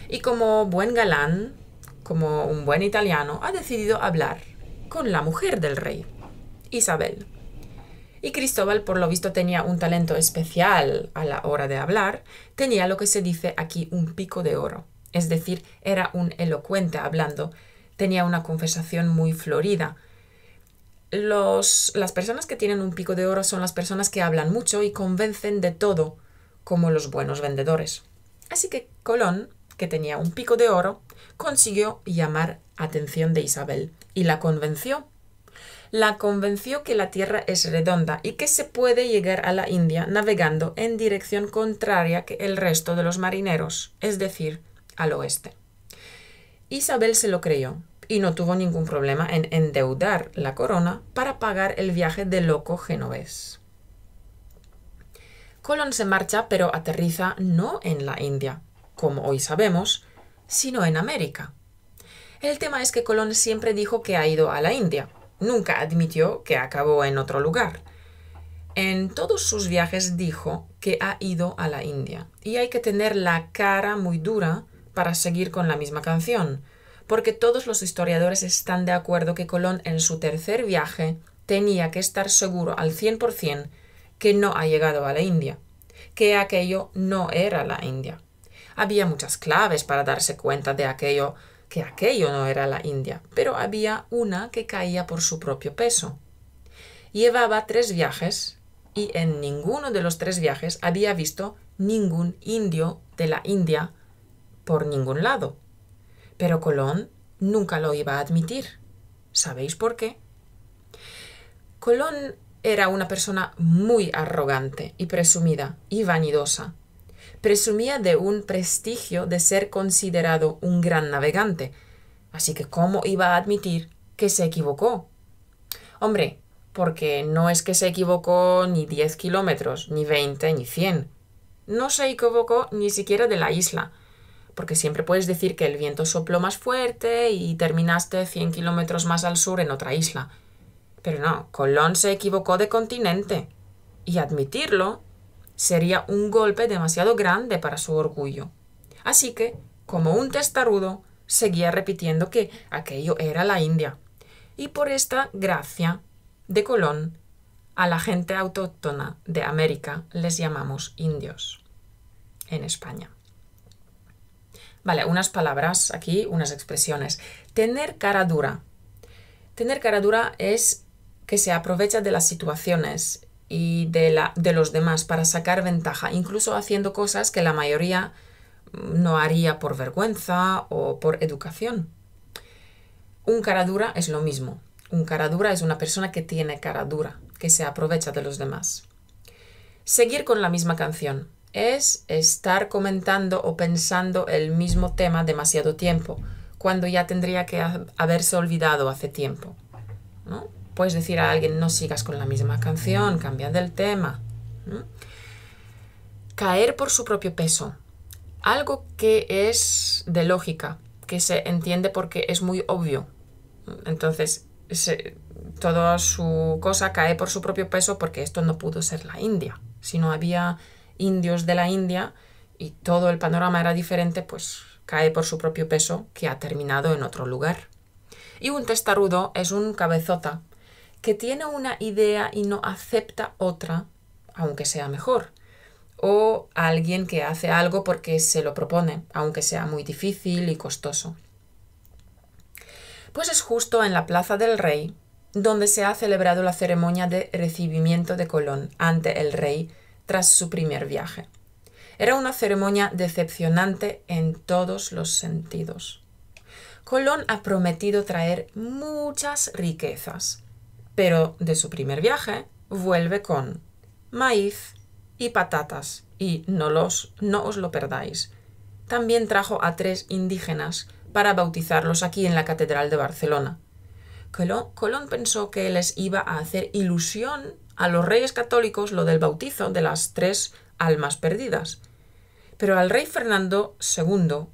Y como buen galán, como un buen italiano, ha decidido hablar con la mujer del rey, Isabel. Y Cristóbal, por lo visto, tenía un talento especial a la hora de hablar, tenía lo que se dice aquí un pico de oro, es decir, era un elocuente hablando tenía una confesación muy florida. Los, las personas que tienen un pico de oro son las personas que hablan mucho y convencen de todo, como los buenos vendedores. Así que Colón, que tenía un pico de oro, consiguió llamar atención de Isabel y la convenció. La convenció que la Tierra es redonda y que se puede llegar a la India navegando en dirección contraria que el resto de los marineros, es decir, al oeste. Isabel se lo creyó y no tuvo ningún problema en endeudar la corona para pagar el viaje de loco genovés. Colón se marcha pero aterriza no en la India, como hoy sabemos, sino en América. El tema es que Colón siempre dijo que ha ido a la India, nunca admitió que acabó en otro lugar. En todos sus viajes dijo que ha ido a la India y hay que tener la cara muy dura para seguir con la misma canción, porque todos los historiadores están de acuerdo que Colón en su tercer viaje tenía que estar seguro al 100% que no ha llegado a la India, que aquello no era la India. Había muchas claves para darse cuenta de aquello que aquello no era la India, pero había una que caía por su propio peso. Llevaba tres viajes y en ninguno de los tres viajes había visto ningún indio de la India por ningún lado. Pero Colón nunca lo iba a admitir. ¿Sabéis por qué? Colón era una persona muy arrogante y presumida y vanidosa. Presumía de un prestigio de ser considerado un gran navegante, así que ¿cómo iba a admitir que se equivocó? Hombre, porque no es que se equivocó ni 10 kilómetros, ni 20, ni 100. No se equivocó ni siquiera de la isla, porque siempre puedes decir que el viento sopló más fuerte y terminaste 100 kilómetros más al sur en otra isla. Pero no, Colón se equivocó de continente, y admitirlo sería un golpe demasiado grande para su orgullo. Así que, como un testarudo, seguía repitiendo que aquello era la India. Y por esta gracia de Colón, a la gente autóctona de América les llamamos indios en España. Vale, unas palabras aquí, unas expresiones. Tener cara dura. Tener cara dura es que se aprovecha de las situaciones y de, de los demás para sacar ventaja, incluso haciendo cosas que la mayoría no haría por vergüenza o por educación. Un cara dura es lo mismo. Un cara dura es una persona que tiene cara dura, que se aprovecha de los demás. Seguir con la misma canción es estar comentando o pensando el mismo tema demasiado tiempo, cuando ya tendría que haberse olvidado hace tiempo. Puedes decir a alguien, no sigas con la misma canción, cambia del tema. Caer por su propio peso. Algo que es de lógica, que se entiende porque es muy obvio. Entonces, toda su cosa cae por su propio peso porque esto no pudo ser la India, Si no había indios de la India y todo el panorama era diferente, pues cae por su propio peso que ha terminado en otro lugar. Y un testarudo es un cabezota que tiene una idea y no acepta otra, aunque sea mejor. O alguien que hace algo porque se lo propone, aunque sea muy difícil y costoso. Pues es justo en la Plaza del Rey donde se ha celebrado la ceremonia de recibimiento de Colón ante el rey tras su primer viaje. Era una ceremonia decepcionante en todos los sentidos. Colón ha prometido traer muchas riquezas, pero de su primer viaje vuelve con maíz y patatas, y no, los, no os lo perdáis. También trajo a tres indígenas para bautizarlos aquí en la Catedral de Barcelona. Colón, Colón pensó que les iba a hacer ilusión a los reyes católicos lo del bautizo de las tres almas perdidas. Pero al rey Fernando II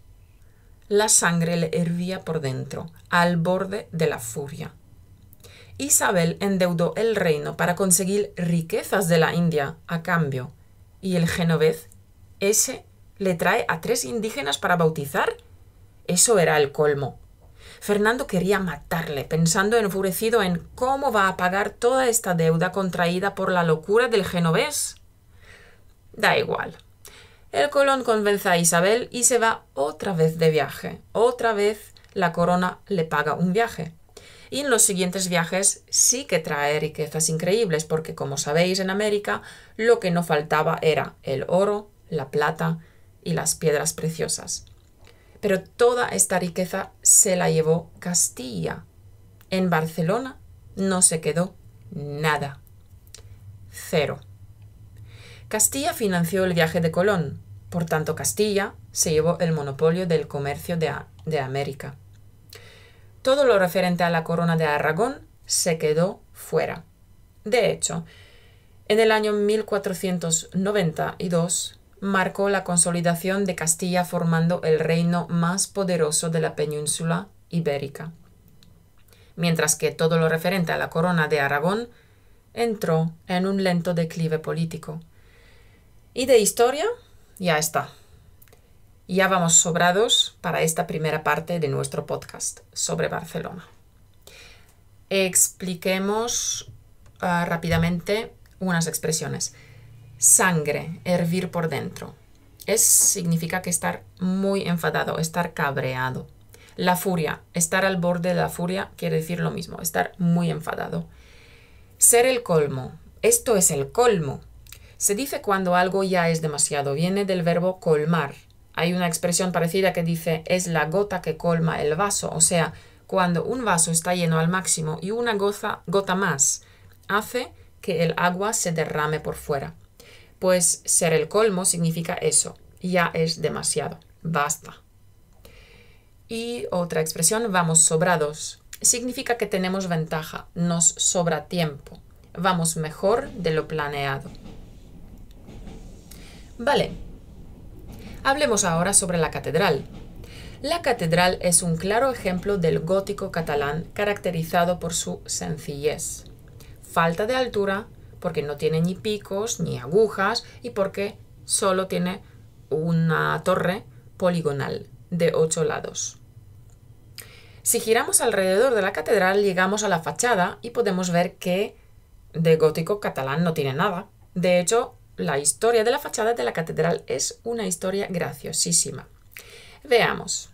la sangre le hervía por dentro, al borde de la furia. Isabel endeudó el reino para conseguir riquezas de la India a cambio, y el genovés, ese, le trae a tres indígenas para bautizar. Eso era el colmo. Fernando quería matarle, pensando enfurecido en cómo va a pagar toda esta deuda contraída por la locura del genovés. Da igual. El Colón convence a Isabel y se va otra vez de viaje. Otra vez la corona le paga un viaje. Y en los siguientes viajes sí que trae riquezas increíbles, porque como sabéis en América lo que no faltaba era el oro, la plata y las piedras preciosas. Pero toda esta riqueza se la llevó Castilla. En Barcelona no se quedó nada. Cero. Castilla financió el viaje de Colón, por tanto Castilla se llevó el monopolio del comercio de, América. Todo lo referente a la corona de Aragón se quedó fuera. De hecho, en el año 1492 marcó la consolidación de Castilla formando el reino más poderoso de la península ibérica. Mientras que todo lo referente a la corona de Aragón entró en un lento declive político. Y de historia, ya está. Ya vamos sobrados para esta primera parte de nuestro podcast sobre Barcelona. Expliquemos ah, rápidamente unas expresiones sangre, hervir por dentro. Es significa que estar muy enfadado, estar cabreado. La furia, estar al borde de la furia quiere decir lo mismo, estar muy enfadado. Ser el colmo, esto es el colmo. Se dice cuando algo ya es demasiado, viene del verbo colmar. Hay una expresión parecida que dice es la gota que colma el vaso, o sea, cuando un vaso está lleno al máximo y una gota, gota más hace que el agua se derrame por fuera pues ser el colmo significa eso, ya es demasiado, basta. Y otra expresión, vamos sobrados, significa que tenemos ventaja, nos sobra tiempo, vamos mejor de lo planeado. Vale, hablemos ahora sobre la catedral. La catedral es un claro ejemplo del gótico catalán caracterizado por su sencillez, falta de altura, porque no tiene ni picos ni agujas y porque solo tiene una torre poligonal de ocho lados. Si giramos alrededor de la catedral llegamos a la fachada y podemos ver que de gótico catalán no tiene nada. De hecho, la historia de la fachada de la catedral es una historia graciosísima. Veamos.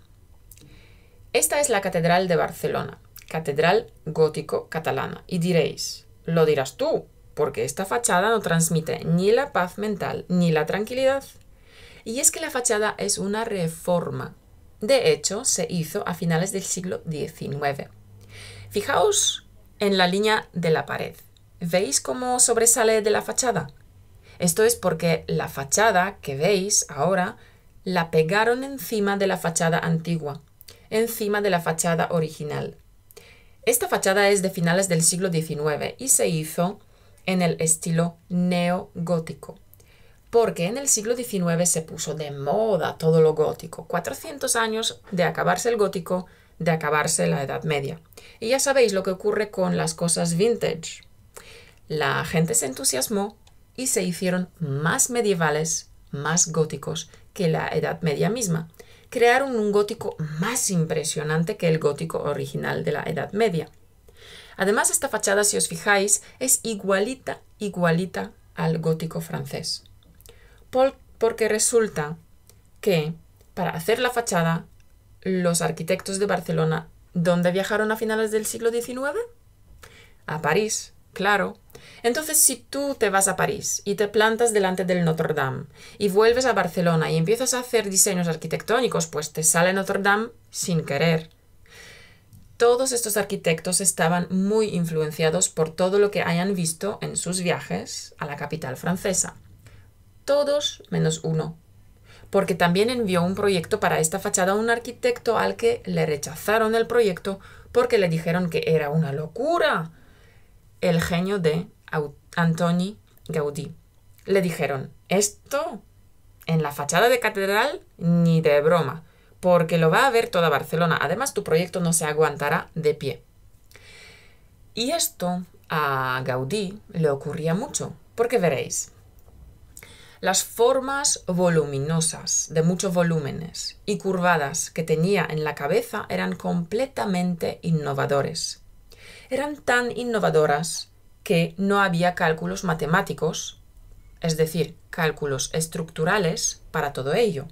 Esta es la Catedral de Barcelona, Catedral Gótico Catalana. Y diréis, lo dirás tú, porque esta fachada no transmite ni la paz mental ni la tranquilidad. Y es que la fachada es una reforma. De hecho, se hizo a finales del siglo XIX. Fijaos en la línea de la pared. ¿Veis cómo sobresale de la fachada? Esto es porque la fachada que veis ahora la pegaron encima de la fachada antigua, encima de la fachada original. Esta fachada es de finales del siglo XIX y se hizo en el estilo neogótico. Porque en el siglo XIX se puso de moda todo lo gótico. 400 años de acabarse el gótico, de acabarse la Edad Media. Y ya sabéis lo que ocurre con las cosas vintage. La gente se entusiasmó y se hicieron más medievales, más góticos que la Edad Media misma. Crearon un gótico más impresionante que el gótico original de la Edad Media. Además, esta fachada, si os fijáis, es igualita, igualita al gótico francés. porque resulta que para hacer la fachada, los arquitectos de Barcelona, ¿dónde viajaron a finales del siglo XIX? A París, claro. Entonces, si tú te vas a París y te plantas delante del Notre Dame y vuelves a Barcelona y empiezas a hacer diseños arquitectónicos, pues te sale Notre Dame sin querer todos estos arquitectos estaban muy influenciados por todo lo que hayan visto en sus viajes a la capital francesa. Todos menos uno. Porque también envió un proyecto para esta fachada a un arquitecto al que le rechazaron el proyecto porque le dijeron que era una locura. El genio de Antoni Gaudí. Le dijeron, esto en la fachada de catedral ni de broma porque lo va a ver toda Barcelona. Además, tu proyecto no se aguantará de pie. Y esto a Gaudí le ocurría mucho, porque veréis, las formas voluminosas, de muchos volúmenes y curvadas que tenía en la cabeza eran completamente innovadores. Eran tan innovadoras que no había cálculos matemáticos, es decir, cálculos estructurales para todo ello.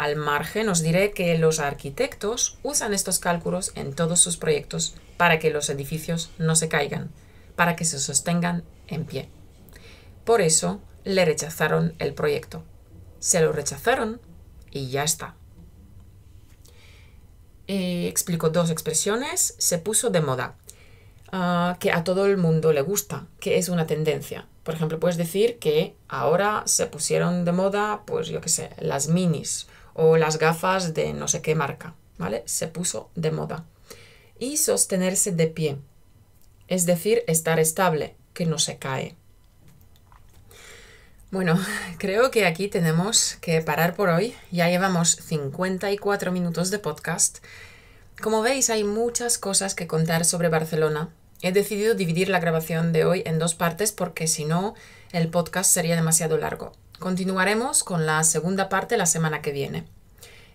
Al margen os diré que los arquitectos usan estos cálculos en todos sus proyectos para que los edificios no se caigan, para que se sostengan en pie. Por eso le rechazaron el proyecto. Se lo rechazaron y ya está. Explico eh, explicó dos expresiones, se puso de moda, ah, que a todo el mundo le gusta, que es una tendencia. Por ejemplo, puedes decir que ahora se pusieron de moda, pues yo qué sé, las minis o las gafas de no sé qué marca, ¿vale? Se puso de moda. Y sostenerse de pie, es decir, estar estable, que no se cae. Bueno, [laughs] creo que aquí tenemos que parar por hoy. Ya llevamos 54 minutos de podcast. Como veis, hay muchas cosas que contar sobre Barcelona. He decidido dividir la grabación de hoy en dos partes porque si no, el podcast sería demasiado largo. Continuaremos con la segunda parte la semana que viene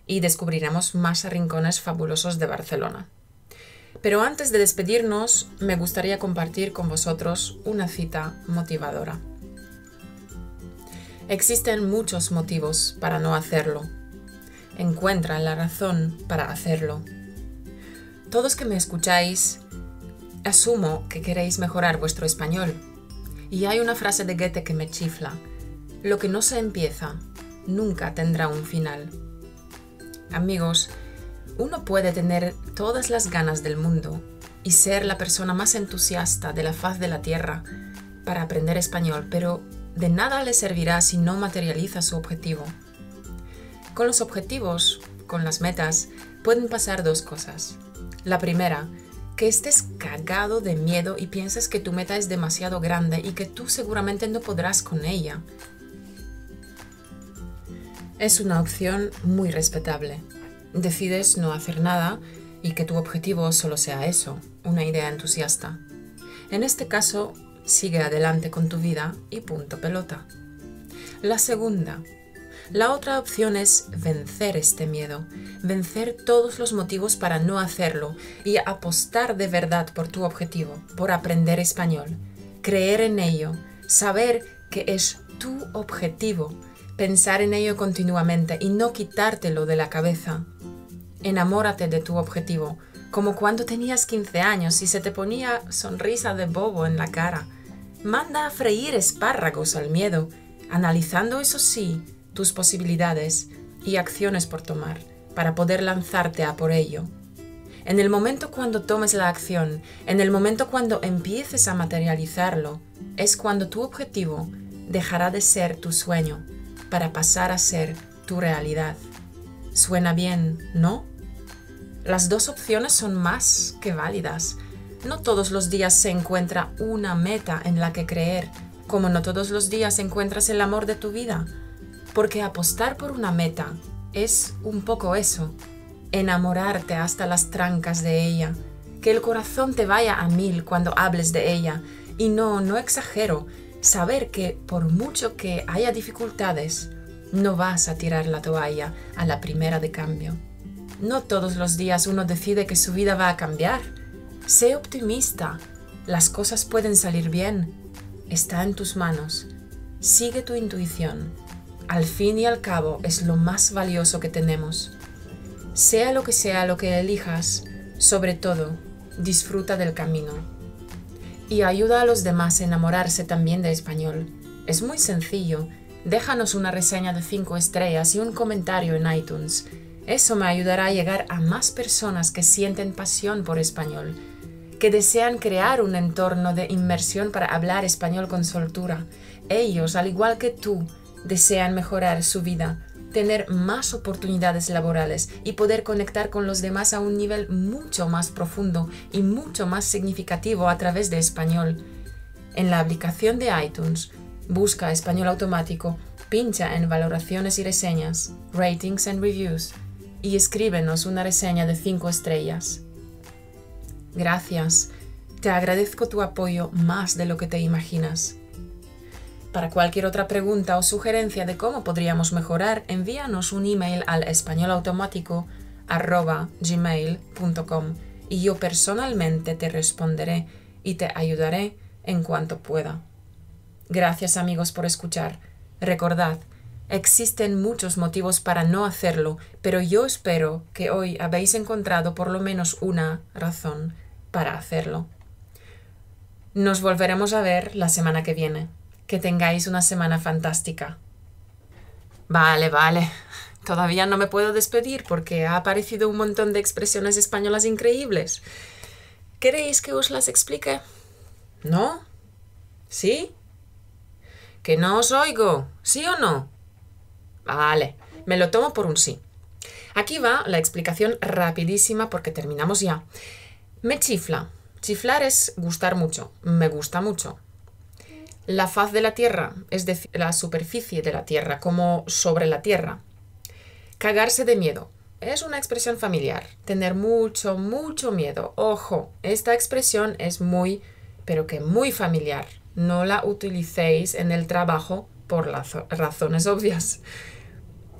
y descubriremos más rincones fabulosos de Barcelona. Pero antes de despedirnos, me gustaría compartir con vosotros una cita motivadora. Existen muchos motivos para no hacerlo. Encuentra la razón para hacerlo. Todos que me escucháis, asumo que queréis mejorar vuestro español. Y hay una frase de Goethe que me chifla, lo que no se empieza nunca tendrá un final. Amigos, uno puede tener todas las ganas del mundo y ser la persona más entusiasta de la faz de la tierra para aprender español, pero de nada le servirá si no materializa su objetivo. Con los objetivos, con las metas, pueden pasar dos cosas. La primera, que estés cagado de miedo y pienses que tu meta es demasiado grande y que tú seguramente no podrás con ella, es una opción muy respetable. Decides no hacer nada y que tu objetivo solo sea eso, una idea entusiasta. En este caso, sigue adelante con tu vida y punto pelota. La segunda. La otra opción es vencer este miedo, vencer todos los motivos para no hacerlo y apostar de verdad por tu objetivo, por aprender español, creer en ello, saber que es tu objetivo pensar en ello continuamente y no quitártelo de la cabeza. Enamórate de tu objetivo, como cuando tenías 15 años y se te ponía sonrisa de bobo en la cara. Manda a freír espárragos al miedo, analizando eso sí tus posibilidades y acciones por tomar, para poder lanzarte a por ello. En el momento cuando tomes la acción, en el momento cuando empieces a materializarlo, es cuando tu objetivo dejará de ser tu sueño para pasar a ser tu realidad. Suena bien, ¿no? Las dos opciones son más que válidas. No todos los días se encuentra una meta en la que creer, como no todos los días encuentras el amor de tu vida, porque apostar por una meta es un poco eso, enamorarte hasta las trancas de ella, que el corazón te vaya a mil cuando hables de ella, y no, no exagero, saber que por mucho que haya dificultades, no vas a tirar la toalla a la primera de cambio. No todos los días uno decide que su vida va a cambiar. Sé optimista, las cosas pueden salir bien, está en tus manos. Sigue tu intuición. Al fin y al cabo es lo más valioso que tenemos. Sea lo que sea lo que elijas, sobre todo, disfruta del camino y ayuda a los demás a enamorarse también de español. Es muy sencillo. Déjanos una reseña de 5 estrellas y un comentario en iTunes. Eso me ayudará a llegar a más personas que sienten pasión por español, que desean crear un entorno de inmersión para hablar español con soltura. Ellos, al igual que tú, desean mejorar su vida tener más oportunidades laborales y poder conectar con los demás a un nivel mucho más profundo y mucho más significativo a través de español. En la aplicación de iTunes, busca español automático, pincha en valoraciones y reseñas, ratings and reviews, y escríbenos una reseña de 5 estrellas. Gracias. Te agradezco tu apoyo más de lo que te imaginas. Para cualquier otra pregunta o sugerencia de cómo podríamos mejorar, envíanos un email al españolautomático.gmail.com y yo personalmente te responderé y te ayudaré en cuanto pueda. Gracias amigos por escuchar. Recordad, existen muchos motivos para no hacerlo, pero yo espero que hoy habéis encontrado por lo menos una razón para hacerlo. Nos volveremos a ver la semana que viene. Que tengáis una semana fantástica. Vale, vale. Todavía no me puedo despedir porque ha aparecido un montón de expresiones españolas increíbles. ¿Queréis que os las explique? ¿No? ¿Sí? ¿Que no os oigo? ¿Sí o no? Vale, me lo tomo por un sí. Aquí va la explicación rapidísima porque terminamos ya. Me chifla. Chiflar es gustar mucho. Me gusta mucho la faz de la Tierra, es decir, la superficie de la Tierra, como sobre la Tierra. Cagarse de miedo. Es una expresión familiar. Tener mucho, mucho miedo. Ojo, esta expresión es muy, pero que muy familiar. No la utilicéis en el trabajo por razones obvias.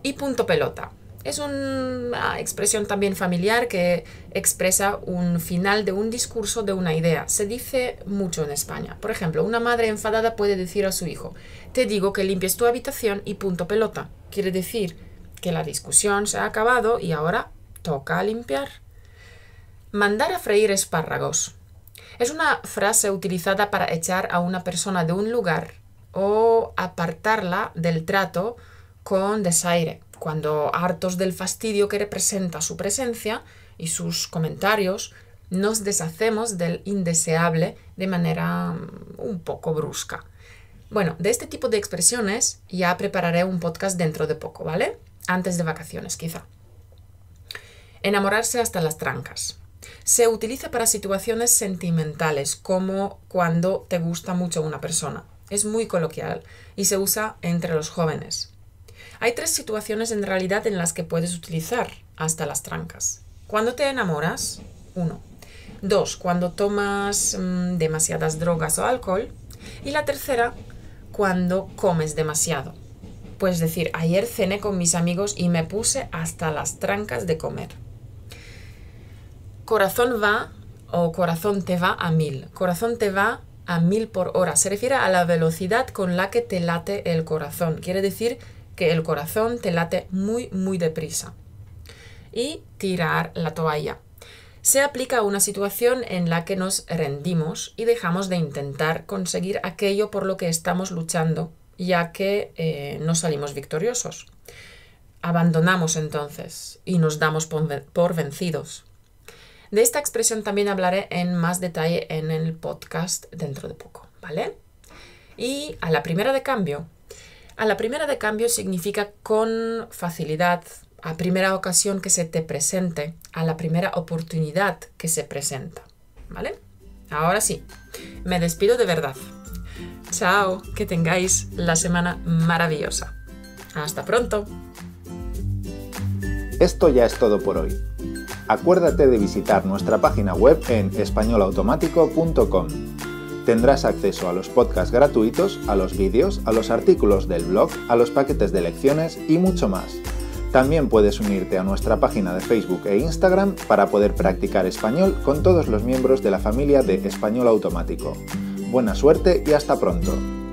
Y punto pelota. Es una expresión también familiar que expresa un final de un discurso, de una idea. Se dice mucho en España. Por ejemplo, una madre enfadada puede decir a su hijo, te digo que limpies tu habitación y punto pelota. Quiere decir que la discusión se ha acabado y ahora toca limpiar. Mandar a freír espárragos. Es una frase utilizada para echar a una persona de un lugar o apartarla del trato con desaire cuando hartos del fastidio que representa su presencia y sus comentarios, nos deshacemos del indeseable de manera mm, un poco brusca. Bueno, de este tipo de expresiones ya prepararé un podcast dentro de poco, ¿vale? Antes de vacaciones, quizá. Enamorarse hasta las trancas. Se utiliza para situaciones sentimentales, como cuando te gusta mucho una persona. Es muy coloquial y se usa entre los jóvenes. Hay tres situaciones en realidad en las que puedes utilizar hasta las trancas. Cuando te enamoras, uno. Dos, cuando tomas mm, demasiadas drogas o alcohol. Y la tercera, cuando comes demasiado. Puedes decir, ayer cené con mis amigos y me puse hasta las trancas de comer. Corazón va o corazón te va a mil. Corazón te va a mil por hora. Se refiere a la velocidad con la que te late el corazón. Quiere decir que el corazón te late muy, muy deprisa. Y tirar la toalla. Se aplica a una situación en la que nos rendimos y dejamos de intentar conseguir aquello por lo que estamos luchando, ya que eh, no salimos victoriosos. Abandonamos entonces y nos damos por vencidos. De esta expresión también hablaré en más detalle en el podcast dentro de poco, ¿vale? Y a la primera de cambio, a la primera de cambio significa con facilidad, a primera ocasión que se te presente, a la primera oportunidad que se presenta. ¿Vale? Ahora sí, me despido de verdad. Chao, que tengáis la semana maravillosa. Hasta pronto. Esto ya es todo por hoy. Acuérdate de visitar nuestra página web en españolautomático.com tendrás acceso a los podcasts gratuitos, a los vídeos, a los artículos del blog, a los paquetes de lecciones y mucho más. También puedes unirte a nuestra página de Facebook e Instagram para poder practicar español con todos los miembros de la familia de Español Automático. Buena suerte y hasta pronto.